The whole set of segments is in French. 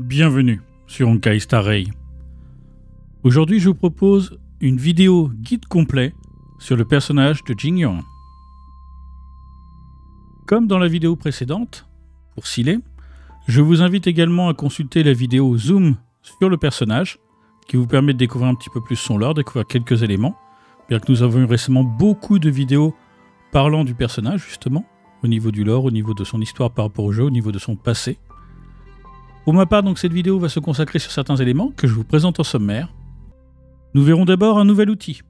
bienvenue sur Onkai Star Ray Aujourd'hui, je vous propose une vidéo guide complet sur le personnage de Jing Yong Comme dans la vidéo précédente, pour Silé, je vous invite également à consulter la vidéo Zoom sur le personnage, qui vous permet de découvrir un petit peu plus son lore, découvrir quelques éléments, bien que nous avons eu récemment beaucoup de vidéos parlant du personnage, justement, au niveau du lore, au niveau de son histoire par rapport au jeu, au niveau de son passé. Pour ma part, donc, cette vidéo va se consacrer sur certains éléments que je vous présente en sommaire. Nous verrons d'abord un nouvel outil.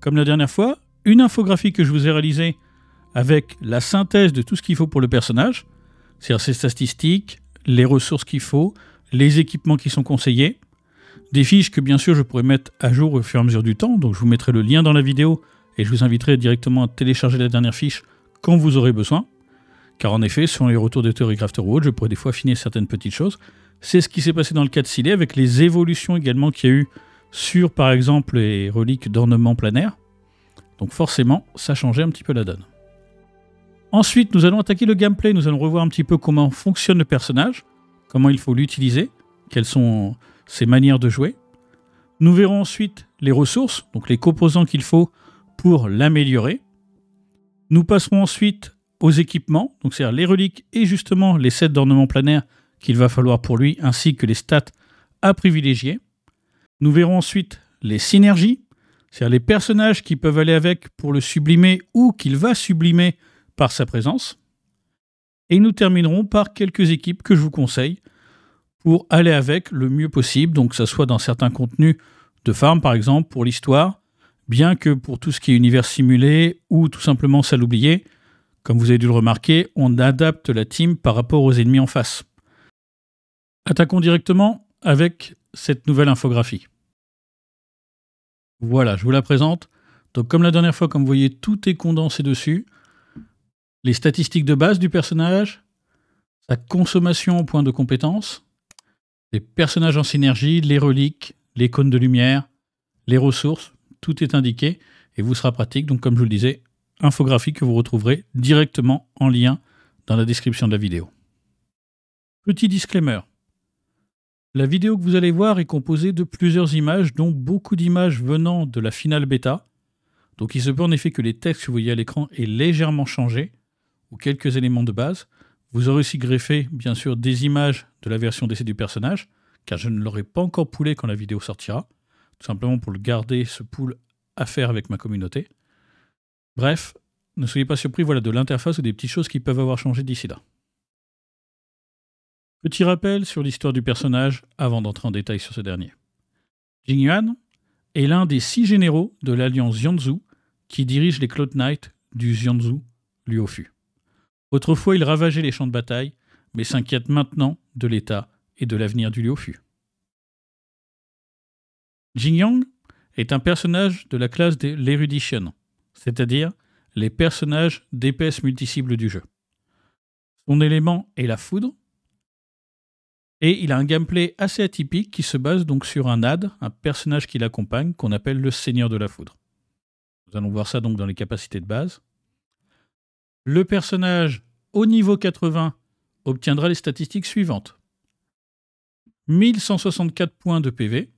Comme la dernière fois, une infographie que je vous ai réalisée avec la synthèse de tout ce qu'il faut pour le personnage, c'est-à-dire ses statistiques, les ressources qu'il faut, les équipements qui sont conseillés, des fiches que bien sûr je pourrais mettre à jour au fur et à mesure du temps, donc je vous mettrai le lien dans la vidéo et je vous inviterai directement à télécharger la dernière fiche quand vous aurez besoin. Car en effet, sur les retours des théories Crafter je pourrais des fois affiner certaines petites choses. C'est ce qui s'est passé dans le cas de Silé, avec les évolutions également qu'il y a eu sur, par exemple, les reliques d'ornement planaire. Donc forcément, ça changeait un petit peu la donne. Ensuite, nous allons attaquer le gameplay. Nous allons revoir un petit peu comment fonctionne le personnage, comment il faut l'utiliser, quelles sont ses manières de jouer. Nous verrons ensuite les ressources, donc les composants qu'il faut pour l'améliorer. Nous passerons ensuite aux équipements, donc c'est-à-dire les reliques et justement les sets d'ornement planaires qu'il va falloir pour lui, ainsi que les stats à privilégier. Nous verrons ensuite les synergies, c'est-à-dire les personnages qui peuvent aller avec pour le sublimer ou qu'il va sublimer par sa présence. Et nous terminerons par quelques équipes que je vous conseille pour aller avec le mieux possible, donc que ce soit dans certains contenus de farm par exemple, pour l'histoire, bien que pour tout ce qui est univers simulé ou tout simplement ça comme vous avez dû le remarquer, on adapte la team par rapport aux ennemis en face. Attaquons directement avec cette nouvelle infographie. Voilà, je vous la présente. Donc comme la dernière fois, comme vous voyez, tout est condensé dessus. Les statistiques de base du personnage, sa consommation au point de compétence, les personnages en synergie, les reliques, les cônes de lumière, les ressources, tout est indiqué et vous sera pratique. Donc comme je vous le disais, infographie que vous retrouverez directement en lien dans la description de la vidéo. Petit disclaimer. La vidéo que vous allez voir est composée de plusieurs images, dont beaucoup d'images venant de la finale bêta. Donc il se peut en effet que les textes que vous voyez à l'écran aient légèrement changé, ou quelques éléments de base. Vous aurez aussi greffé, bien sûr, des images de la version d'essai du personnage, car je ne l'aurai pas encore poulé quand la vidéo sortira, tout simplement pour le garder ce pool à faire avec ma communauté. Bref, ne soyez pas surpris voilà, de l'interface ou des petites choses qui peuvent avoir changé d'ici là. Petit rappel sur l'histoire du personnage avant d'entrer en détail sur ce dernier. Jing Yuan est l'un des six généraux de l'alliance Xianzhu qui dirige les Cloud Knights du Liu Fu. Autrefois, il ravageait les champs de bataille, mais s'inquiète maintenant de l'état et de l'avenir du Liu Jing Yang est un personnage de la classe des l'Érudition c'est-à-dire les personnages d'épaisse multiples du jeu. Son élément est la foudre, et il a un gameplay assez atypique qui se base donc sur un ad, un personnage qui l'accompagne, qu'on appelle le Seigneur de la Foudre. Nous allons voir ça donc dans les capacités de base. Le personnage au niveau 80 obtiendra les statistiques suivantes. 1164 points de PV,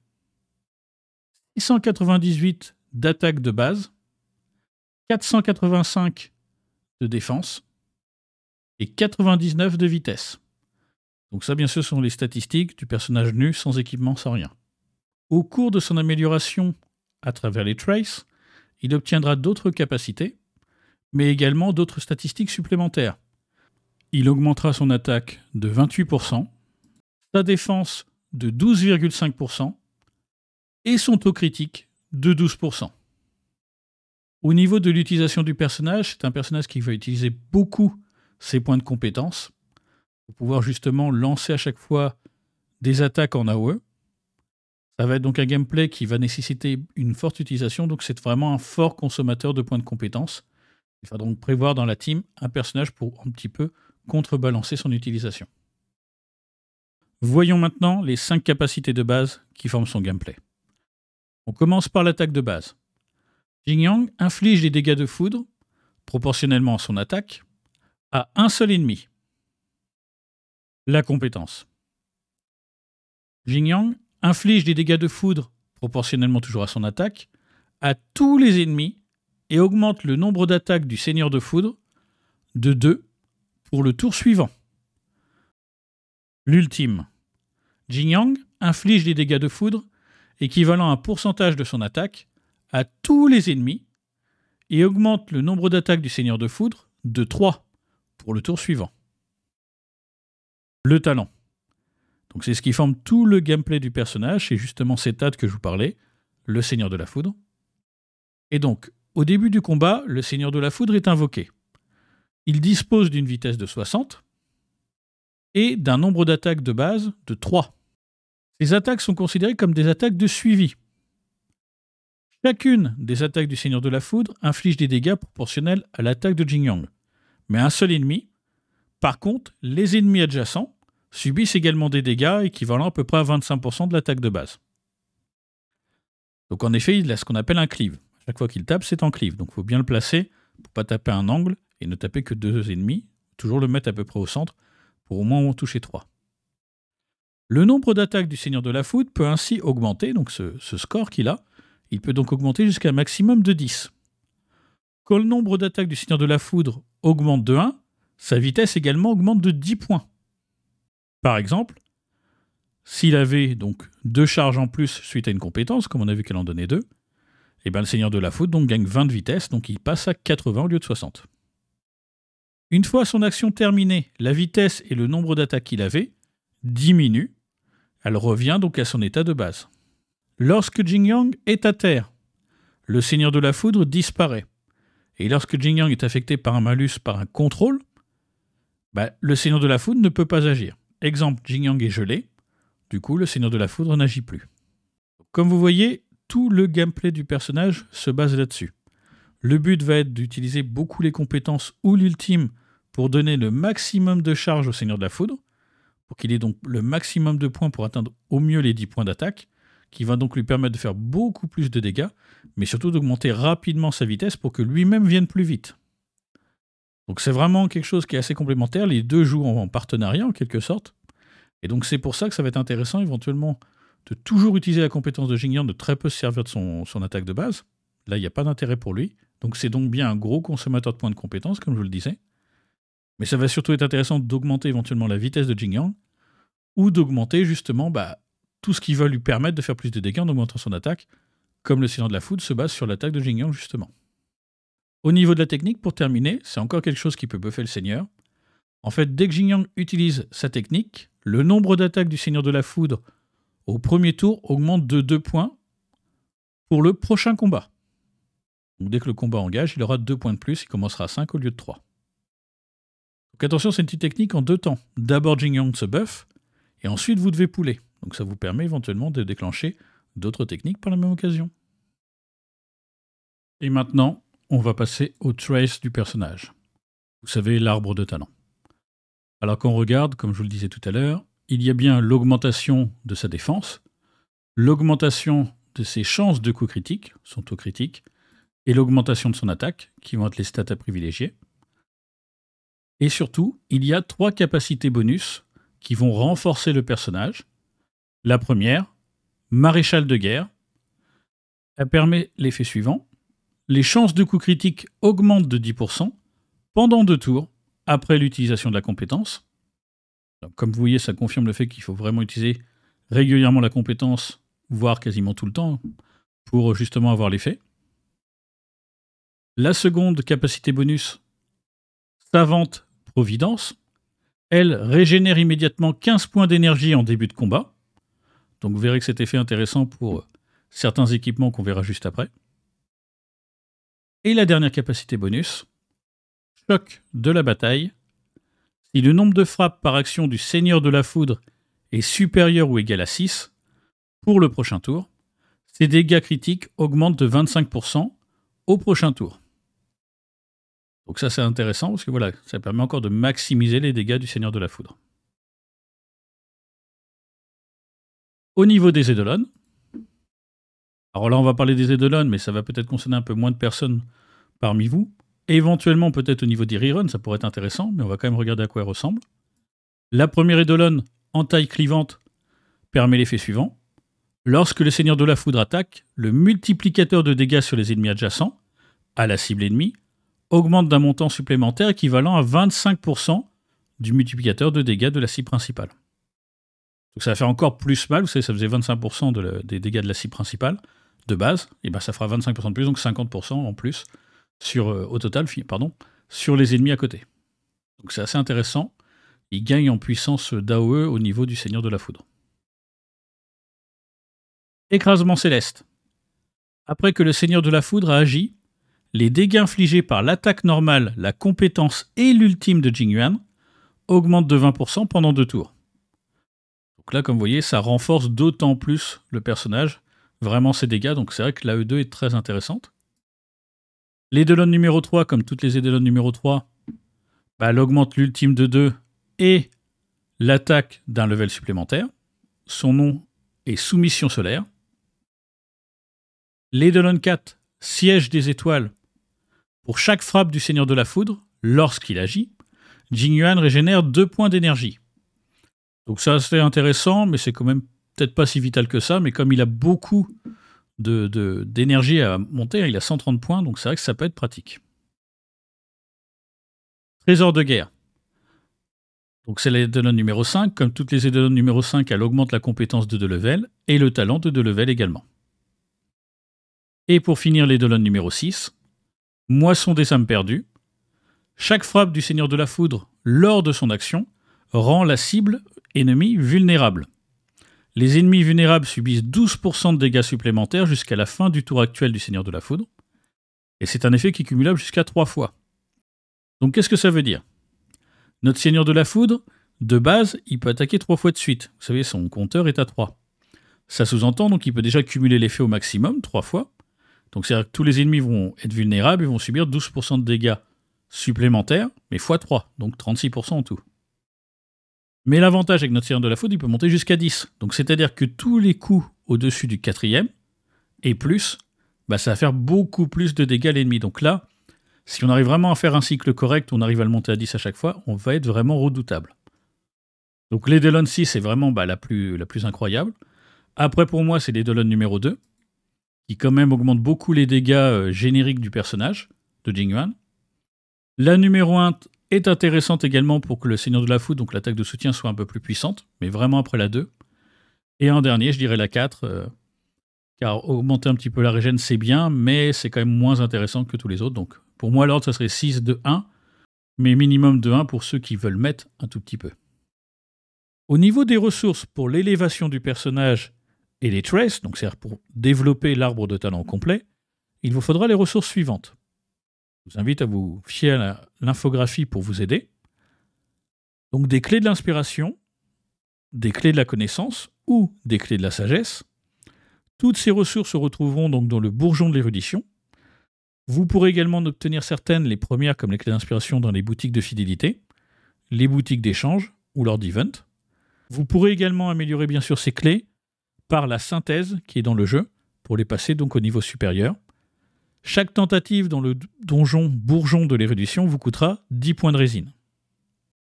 698 d'attaque de base, 485 de défense et 99 de vitesse. Donc ça, bien sûr, sont les statistiques du personnage nu, sans équipement, sans rien. Au cours de son amélioration à travers les traces, il obtiendra d'autres capacités, mais également d'autres statistiques supplémentaires. Il augmentera son attaque de 28%, sa défense de 12,5% et son taux critique de 12%. Au niveau de l'utilisation du personnage, c'est un personnage qui va utiliser beaucoup ses points de compétence pour pouvoir justement lancer à chaque fois des attaques en AOE. Ça va être donc un gameplay qui va nécessiter une forte utilisation, donc c'est vraiment un fort consommateur de points de compétence. Il va donc prévoir dans la team un personnage pour un petit peu contrebalancer son utilisation. Voyons maintenant les cinq capacités de base qui forment son gameplay. On commence par l'attaque de base. Jingyang inflige des dégâts de foudre, proportionnellement à son attaque, à un seul ennemi. La compétence. Jingyang inflige des dégâts de foudre, proportionnellement toujours à son attaque, à tous les ennemis et augmente le nombre d'attaques du Seigneur de Foudre de 2 pour le tour suivant. L'ultime. Jingyang inflige des dégâts de foudre équivalent à un pourcentage de son attaque à tous les ennemis et augmente le nombre d'attaques du Seigneur de Foudre de 3 pour le tour suivant. Le talent. Donc c'est ce qui forme tout le gameplay du personnage, c'est justement cet ad que je vous parlais, le Seigneur de la Foudre. Et donc, au début du combat, le Seigneur de la Foudre est invoqué. Il dispose d'une vitesse de 60 et d'un nombre d'attaques de base de 3. Ces attaques sont considérées comme des attaques de suivi, Chacune des attaques du Seigneur de la Foudre inflige des dégâts proportionnels à l'attaque de Jingyang. Mais un seul ennemi. Par contre, les ennemis adjacents subissent également des dégâts équivalents à peu près à 25% de l'attaque de base. Donc en effet, il a ce qu'on appelle un cleave. chaque fois qu'il tape, c'est en cleave. Donc il faut bien le placer pour pas taper un angle et ne taper que deux ennemis. Toujours le mettre à peu près au centre pour au moins en toucher trois. Le nombre d'attaques du Seigneur de la Foudre peut ainsi augmenter, donc ce score qu'il a, il peut donc augmenter jusqu'à un maximum de 10. Quand le nombre d'attaques du Seigneur de la Foudre augmente de 1, sa vitesse également augmente de 10 points. Par exemple, s'il avait donc deux charges en plus suite à une compétence, comme on a vu qu'elle en donnait deux, eh bien le Seigneur de la Foudre gagne 20 de vitesse, donc il passe à 80 au lieu de 60. Une fois son action terminée, la vitesse et le nombre d'attaques qu'il avait diminuent. Elle revient donc à son état de base. Lorsque Yang est à terre, le Seigneur de la Foudre disparaît. Et lorsque Jingyang est affecté par un malus, par un contrôle, bah, le Seigneur de la Foudre ne peut pas agir. Exemple, Jingyang est gelé, du coup le Seigneur de la Foudre n'agit plus. Comme vous voyez, tout le gameplay du personnage se base là-dessus. Le but va être d'utiliser beaucoup les compétences ou l'ultime pour donner le maximum de charge au Seigneur de la Foudre, pour qu'il ait donc le maximum de points pour atteindre au mieux les 10 points d'attaque, qui va donc lui permettre de faire beaucoup plus de dégâts, mais surtout d'augmenter rapidement sa vitesse pour que lui-même vienne plus vite. Donc c'est vraiment quelque chose qui est assez complémentaire, les deux jouent en partenariat en quelque sorte, et donc c'est pour ça que ça va être intéressant éventuellement de toujours utiliser la compétence de Jingyang, de très peu se servir de son, attaque de base. Là, il n'y a pas d'intérêt pour lui. Donc c'est donc bien un gros consommateur de points de compétence, comme je le disais. Mais ça va surtout être intéressant d'augmenter éventuellement la vitesse de Jingyang, ou d'augmenter justement bah, tout ce qui va lui permettre de faire plus de dégâts en augmentant son attaque, comme le Seigneur de la Foudre se base sur l'attaque de Jingyang justement. Au niveau de la technique, pour terminer, c'est encore quelque chose qui peut buffer le Seigneur. En fait, dès que Jingyang utilise sa technique, le nombre d'attaques du Seigneur de la Foudre au premier tour augmente de 2 points pour le prochain combat. Donc dès que le combat engage, il aura 2 points de plus, il commencera à 5 au lieu de 3. Donc attention, c'est une petite technique en deux temps. D'abord Jingyang se buff, et ensuite vous devez pouler. Donc ça vous permet éventuellement de déclencher d'autres techniques par la même occasion. Et maintenant, on va passer au trace du personnage. Vous savez, l'arbre de talent. Alors qu'on regarde, comme je vous le disais tout à l'heure, il y a bien l'augmentation de sa défense, l'augmentation de ses chances de coup critique, son taux critique, et l'augmentation de son attaque, qui vont être les stats à privilégier. Et surtout, il y a trois capacités bonus qui vont renforcer le personnage, la première, maréchal de guerre, elle permet l'effet suivant. Les chances de coup critique augmentent de 10% pendant deux tours après l'utilisation de la compétence. comme vous voyez, ça confirme le fait qu'il faut vraiment utiliser régulièrement la compétence, voire quasiment tout le temps, pour justement avoir l'effet. La seconde capacité bonus, savante providence, elle régénère immédiatement 15 points d'énergie en début de combat. Donc vous verrez que cet effet intéressant pour euh, certains équipements qu'on verra juste après. Et la dernière capacité bonus, choc de la bataille. Si le nombre de frappes par action du seigneur de la foudre est supérieur ou égal à 6, pour le prochain tour, ses dégâts critiques augmentent de 25% au prochain tour. Donc ça c'est intéressant parce que voilà, ça permet encore de maximiser les dégâts du seigneur de la foudre. Au niveau des Edelon, alors là, on va parler des Edelon, mais ça va peut-être concerner un peu moins de personnes parmi vous. Éventuellement, peut-être au niveau des reruns, ça pourrait être intéressant, mais on va quand même regarder à quoi elle ressemble. La première Edelon, en taille clivante, permet l'effet suivant. Lorsque le Seigneur de la Foudre attaque, le multiplicateur de dégâts sur les ennemis adjacents, à la cible ennemie, augmente d'un montant supplémentaire équivalent à 25% du multiplicateur de dégâts de la cible principale. Donc ça va faire encore plus mal, vous savez, ça faisait 25% des dégâts de la cible principale de base, et ben ça fera 25% de plus, donc 50% en plus sur, euh, au total, pardon, sur les ennemis à côté. Donc c'est assez intéressant. Il gagne en puissance d'AOE au niveau du Seigneur de la Foudre. Écrasement céleste. Après que le Seigneur de la Foudre a agi, les dégâts infligés par l'attaque normale, la compétence et l'ultime de Jingyuan augmentent de 20% pendant deux tours. Donc là, comme vous voyez, ça renforce d'autant plus le personnage, vraiment ses dégâts, donc c'est vrai que lae 2 est très intéressante. Les L'Edelon numéro 3, comme toutes les Edelon numéro 3, bah, elle augmente l'ultime de 2 et l'attaque d'un level supplémentaire. Son nom est Soumission solaire. L'Edelon 4, Siège des étoiles. Pour chaque frappe du Seigneur de la Foudre, lorsqu'il agit, Jing Yuan régénère 2 points d'énergie. Donc c'est assez intéressant, mais c'est quand même peut-être pas si vital que ça. Mais comme il a beaucoup d'énergie de, à monter, il a 130 points, donc c'est vrai que ça peut être pratique. Trésor de guerre. Donc c'est l'Edelon numéro 5. Comme toutes les Edelon numéro 5, elle augmente la compétence de deux level et le talent de De level également. Et pour finir les numéro 6, Moisson des âmes perdues. Chaque frappe du Seigneur de la Foudre lors de son action rend la cible ennemis vulnérables. Les ennemis vulnérables subissent 12% de dégâts supplémentaires jusqu'à la fin du tour actuel du Seigneur de la Foudre, et c'est un effet qui est cumulable jusqu'à 3 fois. Donc qu'est-ce que ça veut dire Notre Seigneur de la Foudre, de base, il peut attaquer 3 fois de suite. Vous savez, son compteur est à 3. Ça sous-entend donc qu'il peut déjà cumuler l'effet au maximum, 3 fois. Donc c'est-à-dire que tous les ennemis vont être vulnérables et vont subir 12% de dégâts supplémentaires, mais x3, donc 36% en tout. Mais l'avantage avec notre Seigneur de la Faute, il peut monter jusqu'à 10. Donc c'est-à-dire que tous les coups au-dessus du quatrième, et plus, bah, ça va faire beaucoup plus de dégâts à l'ennemi. Donc là, si on arrive vraiment à faire un cycle correct, on arrive à le monter à 10 à chaque fois, on va être vraiment redoutable. Donc les Delon 6, c'est vraiment bah, la, plus, la plus incroyable. Après, pour moi, c'est les Delon numéro 2, qui quand même augmente beaucoup les dégâts euh, génériques du personnage, de Jingyuan. La numéro 1, est intéressante également pour que le Seigneur de la Foudre, donc l'attaque de soutien, soit un peu plus puissante, mais vraiment après la 2. Et en dernier, je dirais la 4, euh, car augmenter un petit peu la régène, c'est bien, mais c'est quand même moins intéressant que tous les autres. Donc pour moi, l'ordre, ça serait 6 de 1, mais minimum de 1 pour ceux qui veulent mettre un tout petit peu. Au niveau des ressources pour l'élévation du personnage et les traits, donc c'est-à-dire pour développer l'arbre de talent complet, il vous faudra les ressources suivantes. Je vous invite à vous fier à l'infographie pour vous aider. Donc des clés de l'inspiration, des clés de la connaissance ou des clés de la sagesse. Toutes ces ressources se retrouveront donc dans le bourgeon de l'érudition. Vous pourrez également en obtenir certaines, les premières comme les clés d'inspiration dans les boutiques de fidélité, les boutiques d'échange ou lors d'event. Vous pourrez également améliorer bien sûr ces clés par la synthèse qui est dans le jeu pour les passer donc au niveau supérieur. Chaque tentative dans le donjon bourgeon de l'érudition vous coûtera 10 points de résine.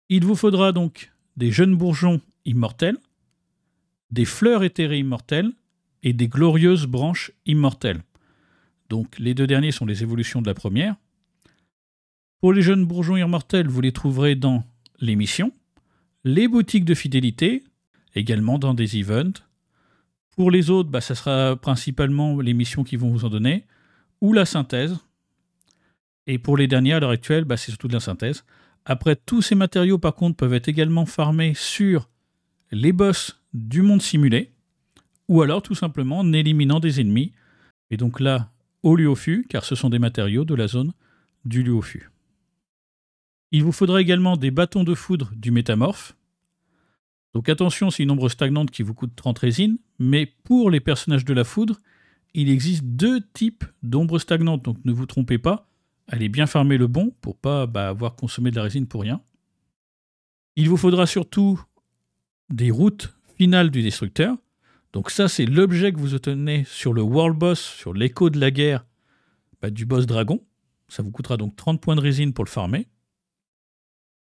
Il vous faudra donc des jeunes bourgeons immortels, des fleurs éthérées immortelles et des glorieuses branches immortelles. Donc les deux derniers sont les évolutions de la première. Pour les jeunes bourgeons immortels, vous les trouverez dans les missions, les boutiques de fidélité, également dans des events. Pour les autres, ce bah, ça sera principalement les missions qui vont vous en donner ou la synthèse. Et pour les derniers, à l'heure actuelle, bah, c'est surtout de la synthèse. Après, tous ces matériaux, par contre, peuvent être également farmés sur les boss du monde simulé, ou alors tout simplement en éliminant des ennemis. Et donc là, au lieu au fût car ce sont des matériaux de la zone du lieu au fût Il vous faudra également des bâtons de foudre du métamorphe. Donc attention, c'est une ombre stagnante qui vous coûte 30 résines, mais pour les personnages de la foudre, il existe deux types d'ombres stagnantes, donc ne vous trompez pas, allez bien farmer le bon pour pas bah, avoir consommé de la résine pour rien. Il vous faudra surtout des routes finales du destructeur. Donc ça, c'est l'objet que vous obtenez sur le World Boss, sur l'écho de la guerre bah, du boss dragon. Ça vous coûtera donc 30 points de résine pour le farmer.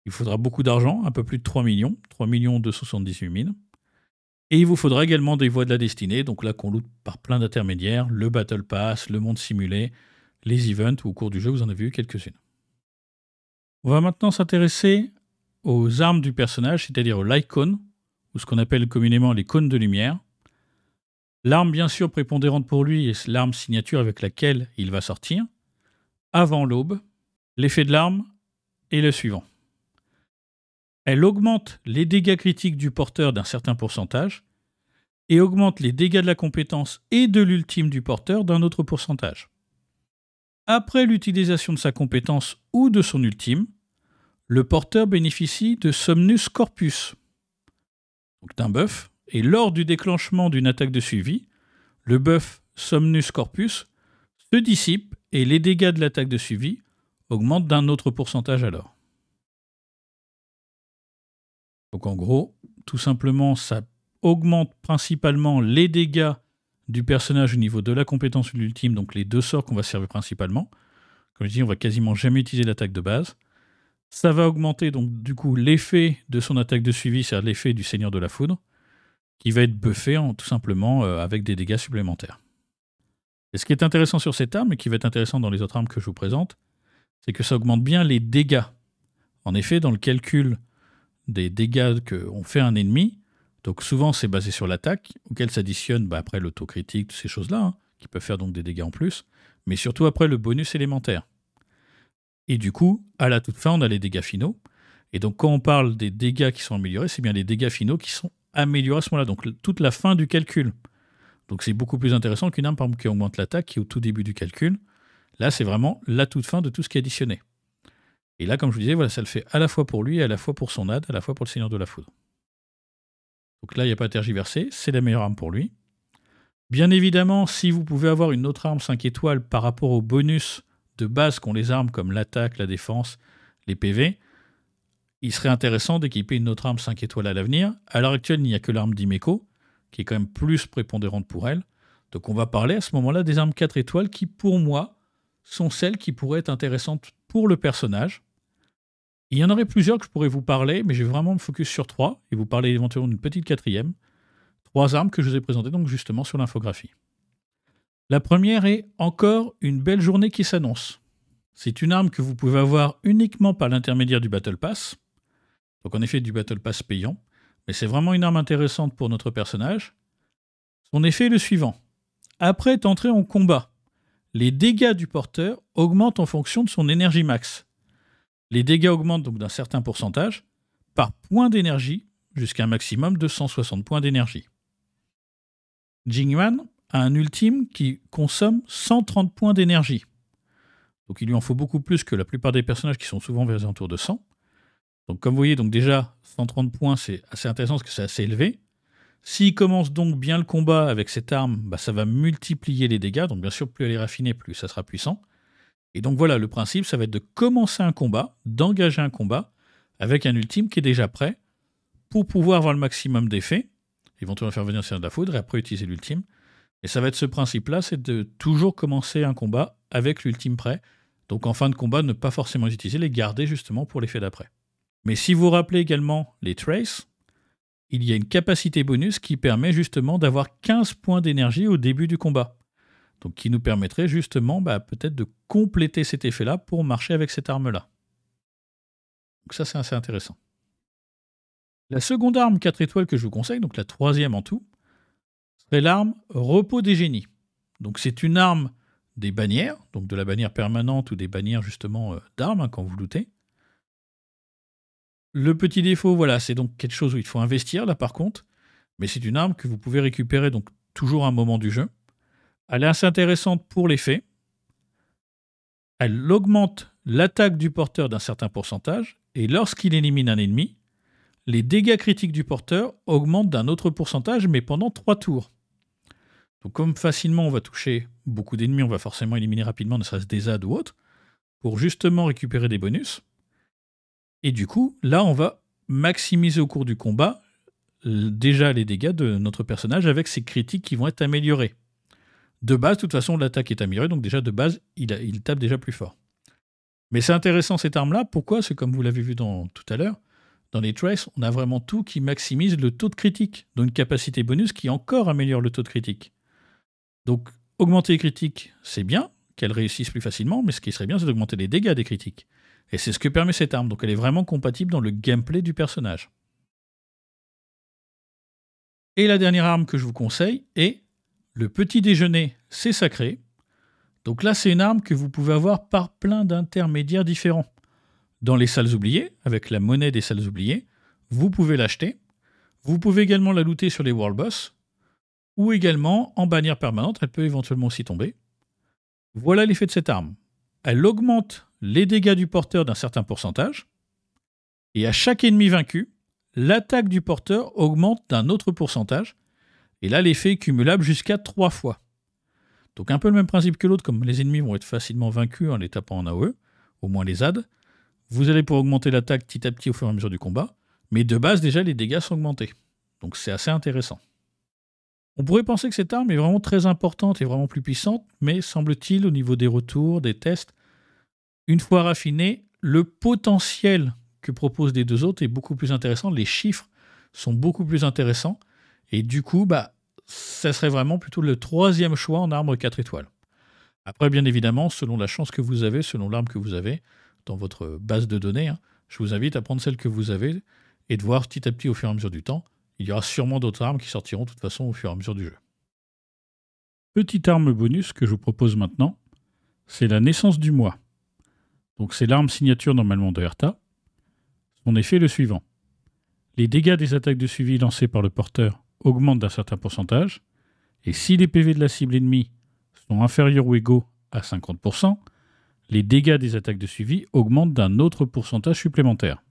Il faudra beaucoup d'argent, un peu plus de 3 millions, 3 millions 278 000. Et il vous faudra également des voies de la destinée, donc là qu'on loot par plein d'intermédiaires, le Battle Pass, le monde simulé, les events, au cours du jeu vous en avez eu quelques-unes. On va maintenant s'intéresser aux armes du personnage, c'est-à-dire aux l'icône, ou ce qu'on appelle communément les cônes de lumière. L'arme bien sûr prépondérante pour lui est l'arme signature avec laquelle il va sortir, avant l'aube, l'effet de l'arme est le suivant. Elle augmente les dégâts critiques du porteur d'un certain pourcentage et augmente les dégâts de la compétence et de l'ultime du porteur d'un autre pourcentage. Après l'utilisation de sa compétence ou de son ultime, le porteur bénéficie de Somnus Corpus, donc d'un buff, et lors du déclenchement d'une attaque de suivi, le buff Somnus Corpus se dissipe et les dégâts de l'attaque de suivi augmentent d'un autre pourcentage alors. Donc en gros, tout simplement, ça augmente principalement les dégâts du personnage au niveau de la compétence ultime, donc les deux sorts qu'on va servir principalement. Comme je dis, on va quasiment jamais utiliser l'attaque de base. Ça va augmenter donc du coup l'effet de son attaque de suivi, c'est-à-dire l'effet du Seigneur de la Foudre, qui va être buffé en, hein, tout simplement euh, avec des dégâts supplémentaires. Et ce qui est intéressant sur cette arme, et qui va être intéressant dans les autres armes que je vous présente, c'est que ça augmente bien les dégâts. En effet, dans le calcul des dégâts qu'on fait à un ennemi. Donc souvent, c'est basé sur l'attaque, auquel s'additionne bah, après l'autocritique, toutes ces choses-là, hein, qui peuvent faire donc des dégâts en plus, mais surtout après le bonus élémentaire. Et du coup, à la toute fin, on a les dégâts finaux. Et donc quand on parle des dégâts qui sont améliorés, c'est bien les dégâts finaux qui sont améliorés à ce moment-là, donc toute la fin du calcul. Donc c'est beaucoup plus intéressant qu'une arme qui augmente l'attaque, qui est au tout début du calcul. Là, c'est vraiment la toute fin de tout ce qui est additionné. Et là, comme je vous disais, voilà, ça le fait à la fois pour lui, à la fois pour son ad, à la fois pour le Seigneur de la Foudre. Donc là, il n'y a pas à tergiverser, c'est la meilleure arme pour lui. Bien évidemment, si vous pouvez avoir une autre arme 5 étoiles par rapport aux bonus de base qu'ont les armes comme l'attaque, la défense, les PV, il serait intéressant d'équiper une autre arme 5 étoiles à l'avenir. À l'heure actuelle, il n'y a que l'arme d'Imeco, qui est quand même plus prépondérante pour elle. Donc on va parler à ce moment-là des armes 4 étoiles qui, pour moi, sont celles qui pourraient être intéressantes pour le personnage, il y en aurait plusieurs que je pourrais vous parler, mais je vais vraiment me focus sur trois et vous parler éventuellement d'une petite quatrième. Trois armes que je vous ai présentées donc justement sur l'infographie. La première est encore une belle journée qui s'annonce. C'est une arme que vous pouvez avoir uniquement par l'intermédiaire du Battle Pass. Donc en effet du Battle Pass payant, mais c'est vraiment une arme intéressante pour notre personnage. Son effet est le suivant. Après être entré en combat, les dégâts du porteur augmentent en fonction de son énergie max. Les dégâts augmentent donc d'un certain pourcentage par point d'énergie jusqu'à un maximum de 160 points d'énergie. Jingyuan a un ultime qui consomme 130 points d'énergie. Donc il lui en faut beaucoup plus que la plupart des personnages qui sont souvent vers les alentours de 100. Donc comme vous voyez, donc déjà 130 points c'est assez intéressant parce que c'est assez élevé. S'il commence donc bien le combat avec cette arme, bah, ça va multiplier les dégâts. Donc bien sûr, plus elle est raffinée, plus ça sera puissant. Et donc voilà, le principe, ça va être de commencer un combat, d'engager un combat avec un ultime qui est déjà prêt pour pouvoir avoir le maximum d'effets, éventuellement faire venir le de la foudre et après utiliser l'ultime. Et ça va être ce principe-là, c'est de toujours commencer un combat avec l'ultime prêt. Donc en fin de combat, ne pas forcément les utiliser, les garder justement pour l'effet d'après. Mais si vous rappelez également les traces, il y a une capacité bonus qui permet justement d'avoir 15 points d'énergie au début du combat. Donc qui nous permettrait justement bah, peut-être de compléter cet effet-là pour marcher avec cette arme-là. Donc ça, c'est assez intéressant. La seconde arme 4 étoiles que je vous conseille, donc la troisième en tout, serait l'arme Repos des génies. Donc c'est une arme des bannières, donc de la bannière permanente ou des bannières justement euh, d'armes hein, quand vous lootez. Le petit défaut, voilà, c'est donc quelque chose où il faut investir là par contre, mais c'est une arme que vous pouvez récupérer donc toujours à un moment du jeu. Elle est assez intéressante pour l'effet, elle augmente l'attaque du porteur d'un certain pourcentage, et lorsqu'il élimine un ennemi, les dégâts critiques du porteur augmentent d'un autre pourcentage, mais pendant 3 tours. Donc comme facilement on va toucher beaucoup d'ennemis, on va forcément éliminer rapidement, ne serait-ce des ads ou autres, pour justement récupérer des bonus. Et du coup, là, on va maximiser au cours du combat euh, déjà les dégâts de notre personnage avec ses critiques qui vont être améliorées de base, de toute façon, l'attaque est améliorée, donc déjà de base, il, tape déjà plus fort. Mais c'est intéressant cette arme-là, pourquoi C'est comme vous l'avez vu dans, tout à l'heure, dans les traces, on a vraiment tout qui maximise le taux de critique, donc une capacité bonus qui encore améliore le taux de critique. Donc augmenter les critiques, c'est bien, qu'elles réussissent plus facilement, mais ce qui serait bien, c'est d'augmenter les dégâts des critiques. Et c'est ce que permet cette arme, donc elle est vraiment compatible dans le gameplay du personnage. Et la dernière arme que je vous conseille est le petit déjeuner, c'est sacré. Donc là, c'est une arme que vous pouvez avoir par plein d'intermédiaires différents. Dans les salles oubliées, avec la monnaie des salles oubliées, vous pouvez l'acheter. Vous pouvez également la looter sur les World Boss. Ou également en bannière permanente, elle peut éventuellement aussi tomber. Voilà l'effet de cette arme. Elle augmente les dégâts du porteur d'un certain pourcentage. Et à chaque ennemi vaincu, l'attaque du porteur augmente d'un autre pourcentage et là, l'effet est cumulable jusqu'à 3 fois. Donc un peu le même principe que l'autre, comme les ennemis vont être facilement vaincus en les tapant en AOE, au moins les ZAD, vous allez pouvoir augmenter l'attaque petit à petit au fur et à mesure du combat, mais de base déjà les dégâts sont augmentés. Donc c'est assez intéressant. On pourrait penser que cette arme est vraiment très importante et vraiment plus puissante, mais semble-t-il au niveau des retours, des tests, une fois raffinée, le potentiel que proposent les deux autres est beaucoup plus intéressant, les chiffres sont beaucoup plus intéressants, et du coup, bah, ça serait vraiment plutôt le troisième choix en arme 4 étoiles. Après, bien évidemment, selon la chance que vous avez, selon l'arme que vous avez dans votre base de données, hein, je vous invite à prendre celle que vous avez et de voir petit à petit au fur et à mesure du temps. Il y aura sûrement d'autres armes qui sortiront de toute façon au fur et à mesure du jeu. Petite arme bonus que je vous propose maintenant, c'est la naissance du mois. Donc c'est l'arme signature normalement de Hertha. Son effet est le suivant. Les dégâts des attaques de suivi lancées par le porteur augmente d'un certain pourcentage, et si les PV de la cible ennemie sont inférieurs ou égaux à 50%, les dégâts des attaques de suivi augmentent d'un autre pourcentage supplémentaire.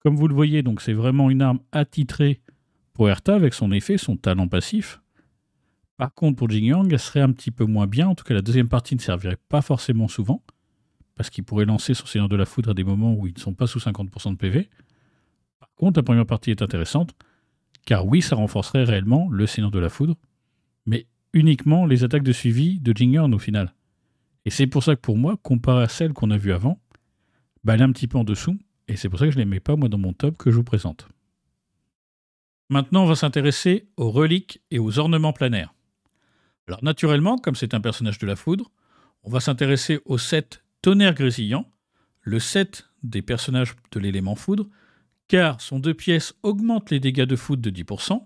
Comme vous le voyez, donc c'est vraiment une arme attitrée pour Erta avec son effet, son talent passif. Par contre, pour Jingyang, elle serait un petit peu moins bien. En tout cas, la deuxième partie ne servirait pas forcément souvent, parce qu'il pourrait lancer son Seigneur de la Foudre à des moments où ils ne sont pas sous 50% de PV. Par contre, la première partie est intéressante, car oui, ça renforcerait réellement le Seigneur de la Foudre, mais uniquement les attaques de suivi de Jingyorn au final. Et c'est pour ça que pour moi, comparé à celle qu'on a vue avant, bah, elle est un petit peu en dessous, et c'est pour ça que je ne les mets pas moi dans mon top que je vous présente. Maintenant, on va s'intéresser aux reliques et aux ornements planaires. Alors naturellement, comme c'est un personnage de la foudre, on va s'intéresser au set Tonnerre Grésillant, le set des personnages de l'élément foudre, car son 2 pièces augmente les dégâts de foot de 10%,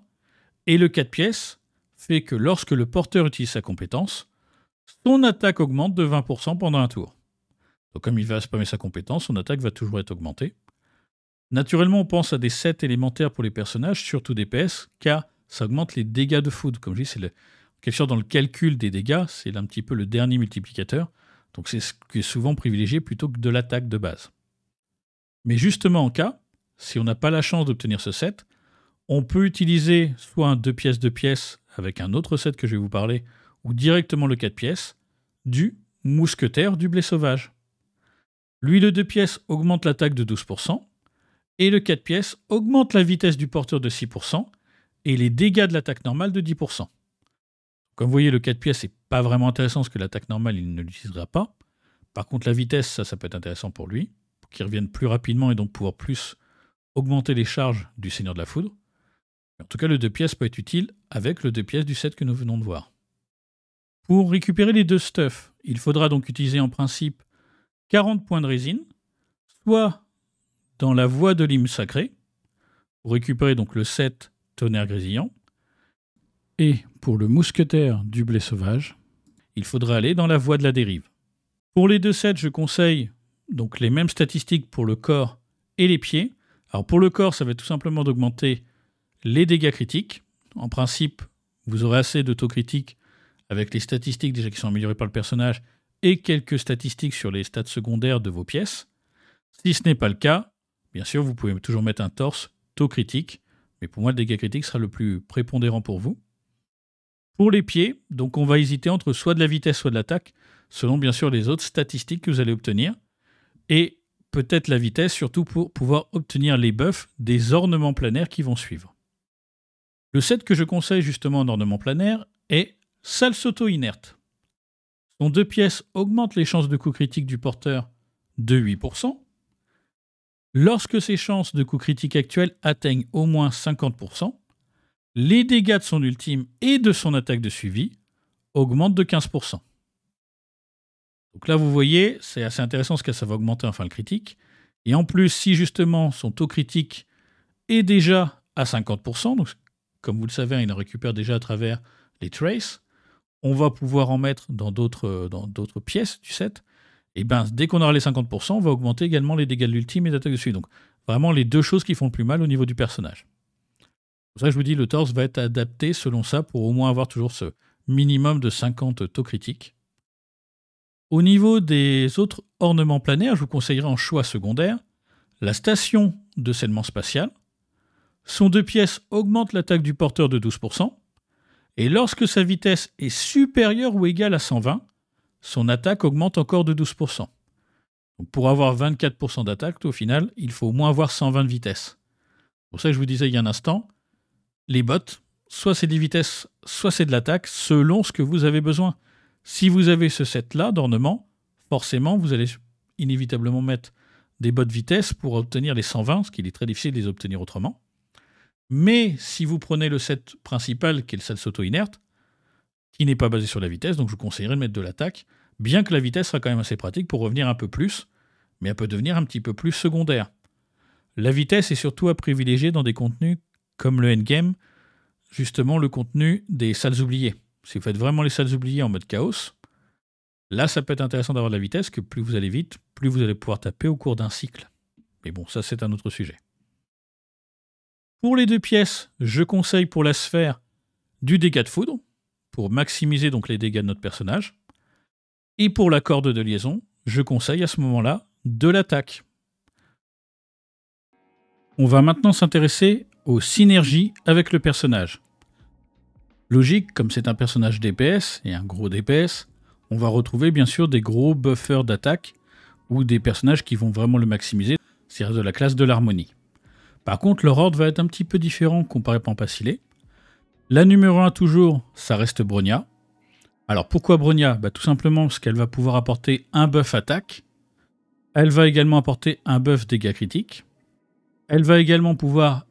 et le 4 pièces fait que lorsque le porteur utilise sa compétence, son attaque augmente de 20% pendant un tour. Donc comme il va spammer sa compétence, son attaque va toujours être augmentée. Naturellement, on pense à des sets élémentaires pour les personnages, surtout des PS, car ça augmente les dégâts de foot. Comme je dis, c'est quelque chose dans le calcul des dégâts, c'est un petit peu le dernier multiplicateur. Donc c'est ce qui est souvent privilégié plutôt que de l'attaque de base. Mais justement en cas si on n'a pas la chance d'obtenir ce set, on peut utiliser soit un 2 pièces 2 pièces avec un autre set que je vais vous parler, ou directement le 4 pièces du mousquetaire du blé sauvage. Lui, le 2 pièces augmente l'attaque de 12%, et le 4 pièces augmente la vitesse du porteur de 6% et les dégâts de l'attaque normale de 10%. Comme vous voyez, le 4 pièces n'est pas vraiment intéressant parce que l'attaque normale, il ne l'utilisera pas. Par contre, la vitesse, ça, ça peut être intéressant pour lui, pour qu'il revienne plus rapidement et donc pouvoir plus augmenter les charges du Seigneur de la Foudre. En tout cas, le 2 pièces peut être utile avec le 2 pièces du set que nous venons de voir. Pour récupérer les deux stuffs, il faudra donc utiliser en principe 40 points de résine, soit dans la voie de l'hymne sacré, pour récupérer donc le 7 tonnerre grésillant, et pour le mousquetaire du blé sauvage, il faudra aller dans la voie de la dérive. Pour les deux sets, je conseille donc les mêmes statistiques pour le corps et les pieds, alors pour le corps, ça va être tout simplement d'augmenter les dégâts critiques. En principe, vous aurez assez de taux critiques avec les statistiques déjà qui sont améliorées par le personnage et quelques statistiques sur les stats secondaires de vos pièces. Si ce n'est pas le cas, bien sûr, vous pouvez toujours mettre un torse taux critique, mais pour moi, le dégât critique sera le plus prépondérant pour vous. Pour les pieds, donc on va hésiter entre soit de la vitesse, soit de l'attaque, selon bien sûr les autres statistiques que vous allez obtenir. Et peut-être la vitesse, surtout pour pouvoir obtenir les buffs des ornements planaires qui vont suivre. Le set que je conseille justement en ornement planaire est Salsoto Inerte. Son deux pièces augmentent les chances de coup critique du porteur de 8%, lorsque ses chances de coup critique actuelles atteignent au moins 50%, les dégâts de son ultime et de son attaque de suivi augmentent de 15%. Donc là, vous voyez, c'est assez intéressant parce que ça va augmenter enfin le critique. Et en plus, si justement son taux critique est déjà à 50%, comme vous le savez, hein, il en récupère déjà à travers les traces, on va pouvoir en mettre dans d'autres, euh, pièces du set. Et eh bien, dès qu'on aura les 50%, on va augmenter également les dégâts de l'ultime et d'attaque dessus. Donc, vraiment les deux choses qui font le plus mal au niveau du personnage. Pour ça, que je vous dis, le torse va être adapté selon ça pour au moins avoir toujours ce minimum de 50 taux critiques. Au niveau des autres ornements planaires, je vous conseillerais en choix secondaire la station de scellement spatial. Son deux pièces augmente l'attaque du porteur de 12%, et lorsque sa vitesse est supérieure ou égale à 120, son attaque augmente encore de 12%. pour avoir 24% d'attaque, au final, il faut au moins avoir 120 de vitesse. C'est pour ça que je vous disais il y a un instant, les bottes, soit c'est des vitesses, soit c'est de l'attaque, selon ce que vous avez besoin. Si vous avez ce set-là d'ornement, forcément, vous allez inévitablement mettre des bottes vitesse pour obtenir les 120, ce qui est très difficile de les obtenir autrement. Mais si vous prenez le set principal, qui est le set auto inerte qui n'est pas basé sur la vitesse, donc je vous conseillerais de mettre de l'attaque, bien que la vitesse sera quand même assez pratique pour revenir un peu plus, mais elle peut devenir un petit peu plus secondaire. La vitesse est surtout à privilégier dans des contenus comme le endgame, justement le contenu des salles oubliées si vous faites vraiment les salles oubliées en mode chaos, là, ça peut être intéressant d'avoir de la vitesse, que plus vous allez vite, plus vous allez pouvoir taper au cours d'un cycle. Mais bon, ça, c'est un autre sujet. Pour les deux pièces, je conseille pour la sphère du dégât de foudre, pour maximiser donc les dégâts de notre personnage. Et pour la corde de liaison, je conseille à ce moment-là de l'attaque. On va maintenant s'intéresser aux synergies avec le personnage. Logique, comme c'est un personnage DPS, et un gros DPS, on va retrouver bien sûr des gros buffers d'attaque, ou des personnages qui vont vraiment le maximiser, c'est-à-dire de la classe de l'harmonie. Par contre, leur ordre va être un petit peu différent comparé à Pampasile. La numéro 1 toujours, ça reste Bronya. Alors pourquoi Bronya bah, Tout simplement parce qu'elle va pouvoir apporter un buff attaque. Elle va également apporter un buff dégâts critiques. Elle va également pouvoir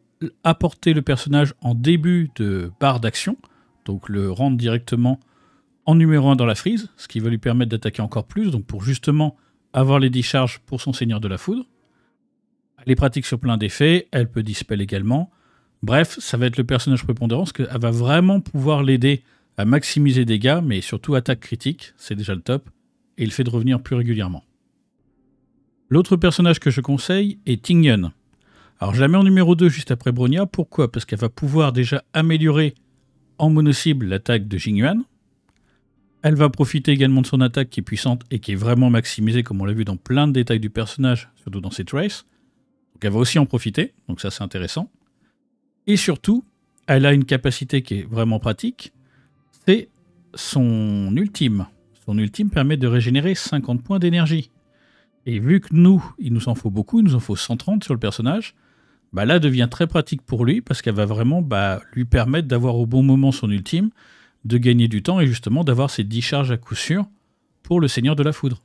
apporter le personnage en début de barre d'action donc le rendre directement en numéro 1 dans la frise, ce qui va lui permettre d'attaquer encore plus, donc pour justement avoir les 10 charges pour son seigneur de la foudre. Elle est pratique sur plein d'effets, elle peut dispel également. Bref, ça va être le personnage prépondérant, parce qu'elle va vraiment pouvoir l'aider à maximiser dégâts, mais surtout attaque critique, c'est déjà le top, et il fait de revenir plus régulièrement. L'autre personnage que je conseille est Tingyun. Alors je la mets en numéro 2 juste après Bronia, pourquoi Parce qu'elle va pouvoir déjà améliorer en mono-cible l'attaque de Jingyuan. Elle va profiter également de son attaque qui est puissante et qui est vraiment maximisée, comme on l'a vu dans plein de détails du personnage, surtout dans ses traces. Donc elle va aussi en profiter, donc ça c'est intéressant. Et surtout, elle a une capacité qui est vraiment pratique, c'est son ultime. Son ultime permet de régénérer 50 points d'énergie. Et vu que nous, il nous en faut beaucoup, il nous en faut 130 sur le personnage, bah là devient très pratique pour lui parce qu'elle va vraiment bah, lui permettre d'avoir au bon moment son ultime, de gagner du temps et justement d'avoir ses 10 charges à coup sûr pour le Seigneur de la Foudre.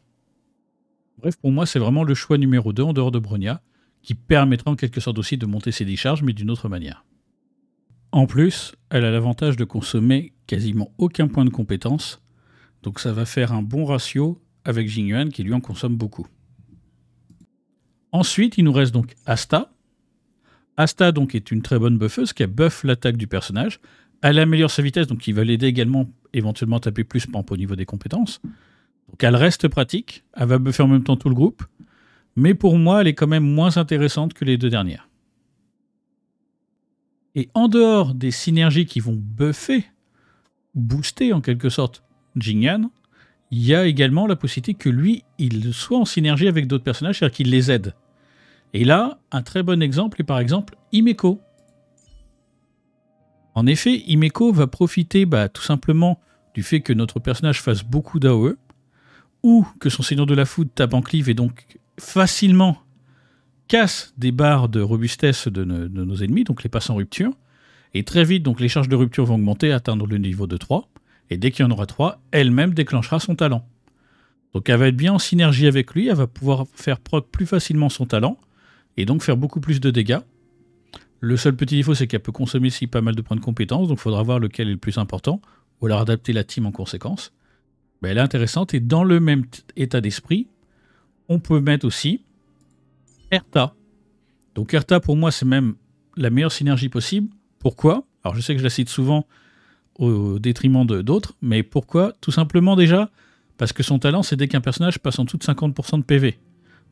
Bref, pour moi, c'est vraiment le choix numéro 2 en dehors de Bronia, qui permettra en quelque sorte aussi de monter ses 10 charges, mais d'une autre manière. En plus, elle a l'avantage de consommer quasiment aucun point de compétence, donc ça va faire un bon ratio avec Jingyuan qui lui en consomme beaucoup. Ensuite, il nous reste donc Asta, Asta donc est une très bonne buffeuse qui buffe l'attaque du personnage. Elle améliore sa vitesse, donc il va l'aider également éventuellement à taper plus pampe au niveau des compétences. Donc elle reste pratique, elle va buffer en même temps tout le groupe, mais pour moi elle est quand même moins intéressante que les deux dernières. Et en dehors des synergies qui vont buffer, booster en quelque sorte Jingyan, il y a également la possibilité que lui, il soit en synergie avec d'autres personnages, c'est-à-dire qu'il les aide. Et là, un très bon exemple est par exemple Imeco. En effet, Imeco va profiter bah, tout simplement du fait que notre personnage fasse beaucoup d'AOE, ou que son seigneur de la foudre tape en clive et donc facilement casse des barres de robustesse de, nos ennemis, donc les passe en rupture. Et très vite, donc les charges de rupture vont augmenter, atteindre le niveau de 3. Et dès qu'il y en aura 3, elle-même déclenchera son talent. Donc elle va être bien en synergie avec lui, elle va pouvoir faire proc plus facilement son talent, et donc faire beaucoup plus de dégâts. Le seul petit défaut, c'est qu'elle peut consommer aussi pas mal de points de compétence, donc il faudra voir lequel est le plus important, ou alors adapter la team en conséquence. Mais ben, elle est intéressante, et dans le même état d'esprit, on peut mettre aussi Erta. Donc Erta, pour moi, c'est même la meilleure synergie possible. Pourquoi Alors je sais que je la cite souvent au détriment d'autres, mais pourquoi Tout simplement déjà, parce que son talent, c'est dès qu'un personnage passe en dessous de 50% de PV.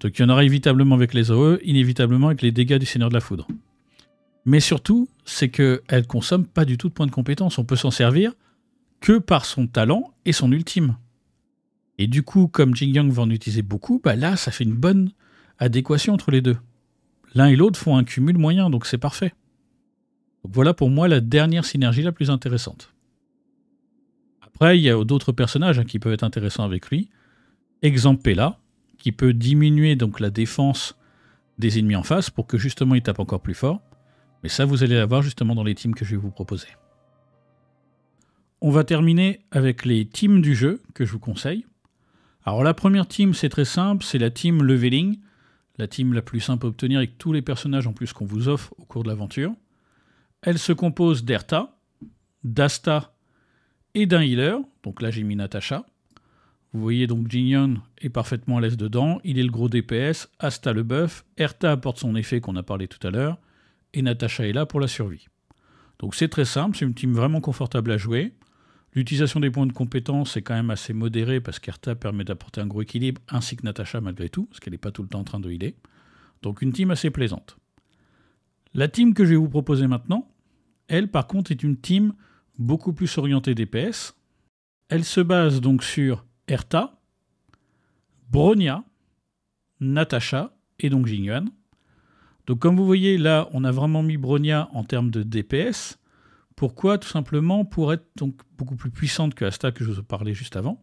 Donc il y en aura évitablement avec les OE, inévitablement avec les dégâts du Seigneur de la Foudre. Mais surtout, c'est qu'elle ne consomme pas du tout de points de compétence. On peut s'en servir que par son talent et son ultime. Et du coup, comme Jingyang va en utiliser beaucoup, bah là, ça fait une bonne adéquation entre les deux. L'un et l'autre font un cumul moyen, donc c'est parfait. voilà pour moi la dernière synergie la plus intéressante. Après, il y a d'autres personnages hein, qui peuvent être intéressants avec lui. Exemple Pella, qui peut diminuer donc la défense des ennemis en face pour que justement ils tapent encore plus fort. Mais ça, vous allez l'avoir justement dans les teams que je vais vous proposer. On va terminer avec les teams du jeu que je vous conseille. Alors la première team, c'est très simple, c'est la team leveling, la team la plus simple à obtenir avec tous les personnages en plus qu'on vous offre au cours de l'aventure. Elle se compose d'Erta, d'Asta et d'un healer, donc là j'ai mis Natacha. Vous voyez donc Jignon est parfaitement à l'aise dedans, il est le gros DPS, Asta le buff, Erta apporte son effet qu'on a parlé tout à l'heure, et Natacha est là pour la survie. Donc c'est très simple, c'est une team vraiment confortable à jouer. L'utilisation des points de compétence est quand même assez modérée parce qu'Erta permet d'apporter un gros équilibre, ainsi que Natacha malgré tout, parce qu'elle n'est pas tout le temps en train de healer. Donc une team assez plaisante. La team que je vais vous proposer maintenant, elle par contre est une team beaucoup plus orientée DPS. Elle se base donc sur Erta, Bronia, Natacha et donc Jingyuan. Donc comme vous voyez là, on a vraiment mis Bronia en termes de DPS. Pourquoi Tout simplement pour être donc beaucoup plus puissante que Asta que je vous parlais juste avant.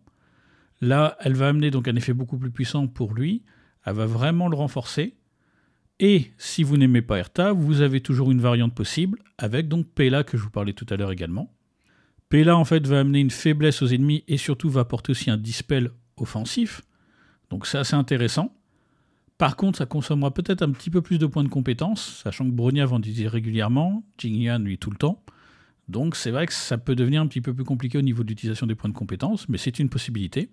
Là, elle va amener donc un effet beaucoup plus puissant pour lui. Elle va vraiment le renforcer. Et si vous n'aimez pas Erta, vous avez toujours une variante possible avec donc Pela que je vous parlais tout à l'heure également. Pella en fait va amener une faiblesse aux ennemis et surtout va porter aussi un dispel offensif. Donc c'est assez intéressant. Par contre, ça consommera peut-être un petit peu plus de points de compétence, sachant que bronia vendit régulièrement, régulièrement, lui tout le temps. Donc c'est vrai que ça peut devenir un petit peu plus compliqué au niveau de l'utilisation des points de compétence, mais c'est une possibilité.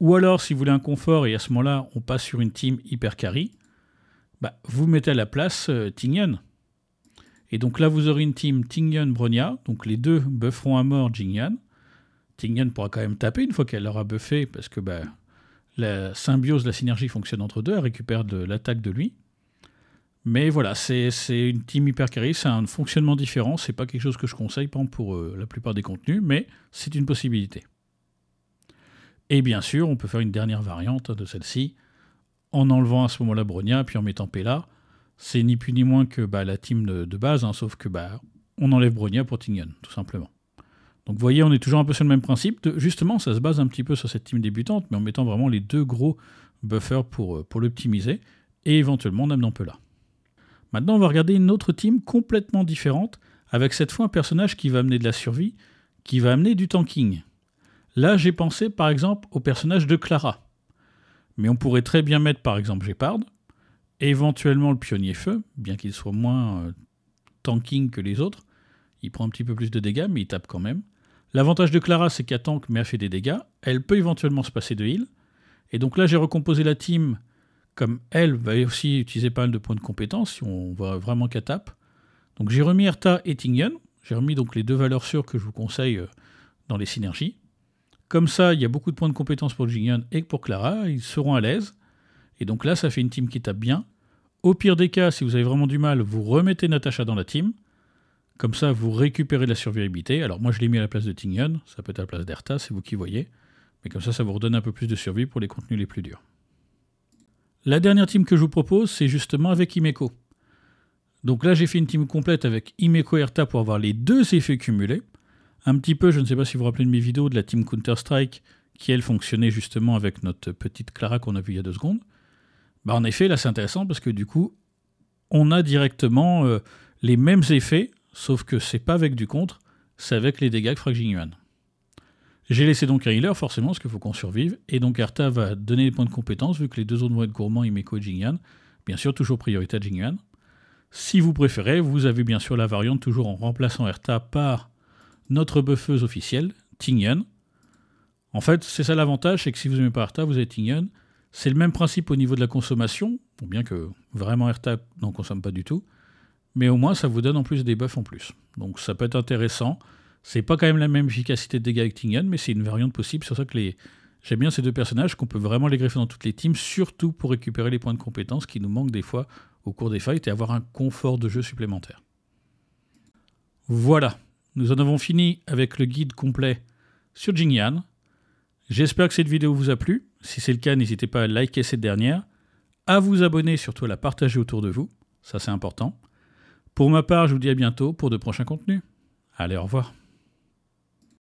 Ou alors, si vous voulez un confort et à ce moment-là, on passe sur une team hyper carry, bah, vous mettez à la place euh, et donc là, vous aurez une team Tingyun Bronya. Donc les deux bufferont à mort Jingyan. Tingyan pourra quand même taper une fois qu'elle aura buffé, parce que bah, la symbiose, la synergie fonctionne entre deux. Elle récupère de l'attaque de lui. Mais voilà, c'est une team hyper carrée, c'est un fonctionnement différent, c'est pas quelque chose que je conseille pour euh, la plupart des contenus, mais c'est une possibilité. Et bien sûr, on peut faire une dernière variante de celle-ci, en enlevant à ce moment-là Bronia, puis en mettant Pella, c'est ni plus ni moins que bah, la team de, base, hein, sauf que bah, on enlève Bronia pour Tingon, tout simplement. Donc vous voyez, on est toujours un peu sur le même principe. justement, ça se base un petit peu sur cette team débutante, mais en mettant vraiment les deux gros buffers pour, euh, l'optimiser, et éventuellement en amenant peu là. Maintenant, on va regarder une autre team complètement différente, avec cette fois un personnage qui va amener de la survie, qui va amener du tanking. Là, j'ai pensé par exemple au personnage de Clara. Mais on pourrait très bien mettre par exemple Gepard, éventuellement le pionnier feu, bien qu'il soit moins euh, tanking que les autres. Il prend un petit peu plus de dégâts, mais il tape quand même. L'avantage de Clara, c'est qu'elle tank, mais elle fait des dégâts. Elle peut éventuellement se passer de heal. Et donc là, j'ai recomposé la team comme elle va aussi utiliser pas mal de points de compétence, si on voit vraiment qu'elle tape. Donc j'ai remis Erta et Tingen. J'ai remis donc les deux valeurs sûres que je vous conseille euh, dans les synergies. Comme ça, il y a beaucoup de points de compétence pour Jingen et pour Clara. Ils seront à l'aise. Et donc là, ça fait une team qui tape bien. Au pire des cas, si vous avez vraiment du mal, vous remettez Natacha dans la team. Comme ça, vous récupérez la survivabilité. Alors moi, je l'ai mis à la place de Tignon, ça peut être à la place d'Erta, c'est vous qui voyez. Mais comme ça, ça vous redonne un peu plus de survie pour les contenus les plus durs. La dernière team que je vous propose, c'est justement avec Imeko. Donc là, j'ai fait une team complète avec Imeko et Erta pour avoir les deux effets cumulés. Un petit peu, je ne sais pas si vous vous rappelez de mes vidéos de la team Counter-Strike, qui elle fonctionnait justement avec notre petite Clara qu'on a vue il y a deux secondes. Bah, en effet, là, c'est intéressant parce que du coup, on a directement euh, les mêmes effets, sauf que c'est pas avec du contre, c'est avec les dégâts que Jingyuan. J'ai laissé donc un healer, forcément, parce qu'il faut qu'on survive, et donc Arta va donner des points de compétence, vu que les deux autres vont être gourmands, Imeko et Jingyuan, Bien sûr, toujours priorité à Jingyan. Si vous préférez, vous avez bien sûr la variante, toujours en remplaçant Arta par notre buffeuse officielle, Tingyan. En fait, c'est ça l'avantage, c'est que si vous n'aimez pas Arta, vous avez Tingyan, c'est le même principe au niveau de la consommation, bien que vraiment AirTap n'en consomme pas du tout, mais au moins ça vous donne en plus des buffs en plus. Donc ça peut être intéressant. C'est pas quand même la même efficacité de dégâts avec mais c'est une variante possible. C'est pour ça que j'aime bien ces deux personnages, qu'on peut vraiment les greffer dans toutes les teams, surtout pour récupérer les points de compétence qui nous manquent des fois au cours des fights et avoir un confort de jeu supplémentaire. Voilà, nous en avons fini avec le guide complet sur Jingyan. J'espère que cette vidéo vous a plu. Si c'est le cas, n'hésitez pas à liker cette dernière, à vous abonner, surtout à la partager autour de vous, ça c'est important. Pour ma part, je vous dis à bientôt pour de prochains contenus. Allez, au revoir.